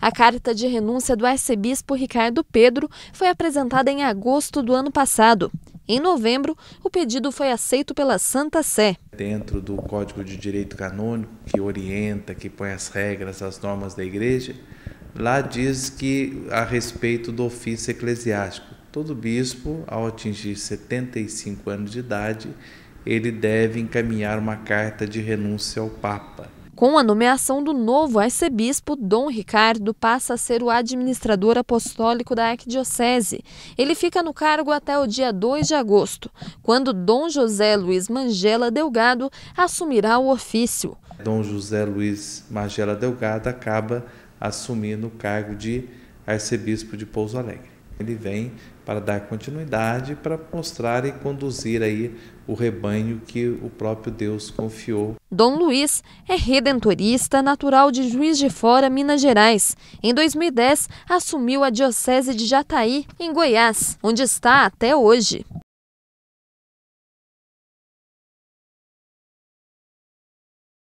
A carta de renúncia do arcebispo Ricardo Pedro foi apresentada em agosto do ano passado. Em novembro, o pedido foi aceito pela Santa Sé. Dentro do Código de Direito Canônico, que orienta, que põe as regras, as normas da Igreja, lá diz que a respeito do ofício eclesiástico, todo bispo, ao atingir 75 anos de idade, ele deve encaminhar uma carta de renúncia ao Papa. Com a nomeação do novo arcebispo, Dom Ricardo passa a ser o administrador apostólico da arquidiocese. Ele fica no cargo até o dia 2 de agosto, quando Dom José Luiz Mangela Delgado assumirá o ofício. Dom José Luiz Mangela Delgado acaba assumindo o cargo de arcebispo de Pouso Alegre. Ele vem para dar continuidade, para mostrar e conduzir aí o rebanho que o próprio Deus confiou. Dom Luiz é redentorista natural de Juiz de Fora, Minas Gerais. Em 2010, assumiu a Diocese de Jataí, em Goiás, onde está até hoje.